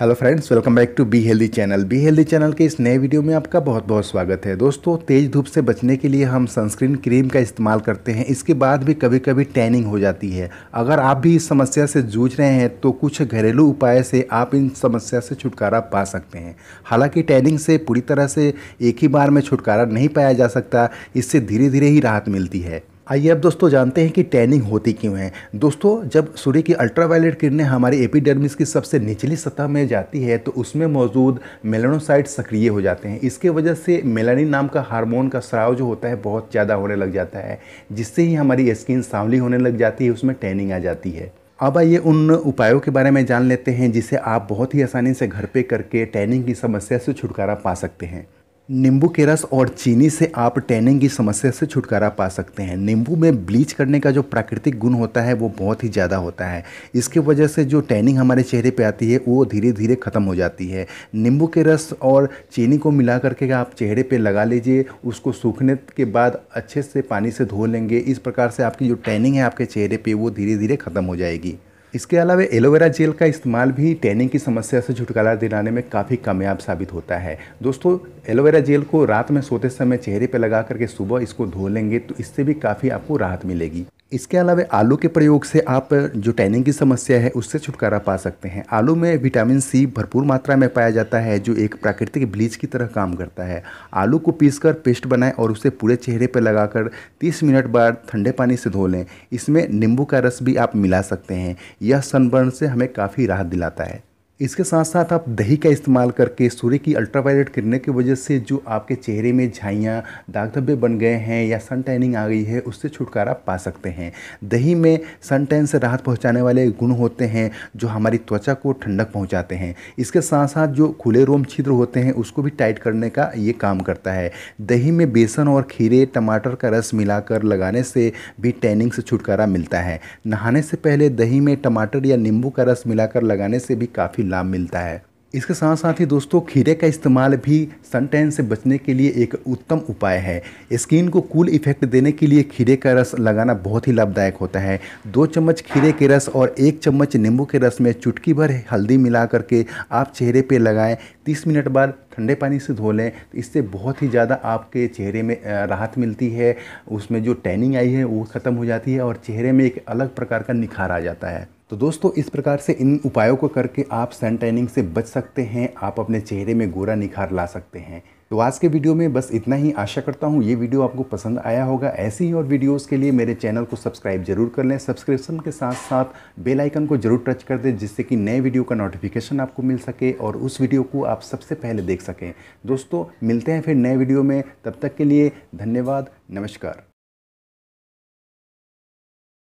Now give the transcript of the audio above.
hello friends welcome back to be healthy channel be healthy channel के इस नए video में आपका बहुत बहुत स्वागत है दोस्तों तेज़ धूप से बचने के लिए हम सनस्क्रीन क्रीम का इस्तेमाल करते हैं इसके बाद भी कभी कभी टैनिंग हो जाती है अगर आप भी इस समस्या से जूझ रहे हैं तो कुछ घरेलू उपाय से आप इन समस्या से छुटकारा पा सकते हैं हालाँकि टैनिंग से पूरी तरह से एक ही बार में छुटकारा नहीं पाया जा सकता इससे धीरे धीरे ही राहत मिलती है आइए अब दोस्तों जानते हैं कि टैनिंग होती क्यों है दोस्तों जब सूर्य की अल्ट्रावायलेट किरणें हमारे एपिडर्मिस की सबसे निचली सतह में जाती है तो उसमें मौजूद मेलानोसाइट सक्रिय हो जाते हैं इसके वजह से मेलानिन नाम का हार्मोन का स्राव जो होता है बहुत ज़्यादा होने लग जाता है जिससे ही हमारी स्किन सांवली होने लग जाती है उसमें टैनिंग आ जाती है अब आइए उन उपायों के बारे में जान लेते हैं जिसे आप बहुत ही आसानी से घर पे करके टैनिंग की समस्या से छुटकारा पा सकते हैं नींबू के रस और चीनी से आप टैनिंग की समस्या से छुटकारा पा सकते हैं नींबू में ब्लीच करने का जो प्राकृतिक गुण होता है वो बहुत ही ज़्यादा होता है इसके वजह से जो टैनिंग हमारे चेहरे पे आती है वो धीरे धीरे ख़त्म हो जाती है नींबू के रस और चीनी को मिला करके आप चेहरे पर लगा लीजिए उसको सूखने के बाद अच्छे से पानी से धो लेंगे इस प्रकार से आपकी जो टैनिंग है आपके चेहरे पर वो धीरे धीरे ख़त्म हो जाएगी इसके अलावा एलोवेरा जेल का इस्तेमाल भी टैनिंग की समस्या से छुटकारा दिलाने में काफ़ी कामयाब साबित होता है दोस्तों एलोवेरा जेल को रात में सोते समय चेहरे पर लगा करके सुबह इसको धो लेंगे तो इससे भी काफ़ी आपको राहत मिलेगी इसके अलावा आलू के प्रयोग से आप जो टैनिंग की समस्या है उससे छुटकारा पा सकते हैं आलू में विटामिन सी भरपूर मात्रा में पाया जाता है जो एक प्राकृतिक ब्लीच की तरह काम करता है आलू को पीसकर पेस्ट बनाएं और उसे पूरे चेहरे पर लगाकर 30 मिनट बाद ठंडे पानी से धो लें इसमें नींबू का रस भी आप मिला सकते हैं यह सनबर्न से हमें काफ़ी राहत दिलाता है इसके साथ साथ आप दही का इस्तेमाल करके सूर्य की अल्ट्रावायलेट किरणों की वजह से जो आपके चेहरे में झाइयाँ दाग धब्बे बन गए हैं या सन टैनिंग आ गई है उससे छुटकारा पा सकते हैं दही में सन टैन से राहत पहुँचाने वाले गुण होते हैं जो हमारी त्वचा को ठंडक पहुँचाते हैं इसके साथ साथ जो खुले रोम छिद्र होते हैं उसको भी टाइट करने का ये काम करता है दही में बेसन और खीरे टमाटर का रस मिलाकर लगाने से भी टैनिंग से छुटकारा मिलता है नहाने से पहले दही में टमाटर या नींबू का रस मिलाकर लगाने से भी काफ़ी लाभ मिलता है इसके साथ साथ ही दोस्तों खीरे का इस्तेमाल भी सनटैन से बचने के लिए एक उत्तम उपाय है स्किन को कूल इफेक्ट देने के लिए खीरे का रस लगाना बहुत ही लाभदायक होता है दो चम्मच खीरे के रस और एक चम्मच नींबू के रस में चुटकी भर हल्दी मिला करके आप चेहरे पे लगाएं तीस मिनट बाद ठंडे पानी से धो लें तो इससे बहुत ही ज़्यादा आपके चेहरे में राहत मिलती है उसमें जो टैनिंग आई है वो ख़त्म हो जाती है और चेहरे में एक अलग प्रकार का निखार आ जाता है तो दोस्तों इस प्रकार से इन उपायों को करके आप सन टैनिंग से बच सकते हैं आप अपने चेहरे में गोरा निखार ला सकते हैं तो आज के वीडियो में बस इतना ही आशा करता हूँ ये वीडियो आपको पसंद आया होगा ऐसी ही और वीडियोस के लिए मेरे चैनल को सब्सक्राइब जरूर कर लें सब्सक्रिप्शन के साथ साथ बेल आइकन को जरूर टच कर दें जिससे कि नए वीडियो का नोटिफिकेशन आपको मिल सके और उस वीडियो को आप सबसे पहले देख सकें दोस्तों मिलते हैं फिर नए वीडियो में तब तक के लिए धन्यवाद नमस्कार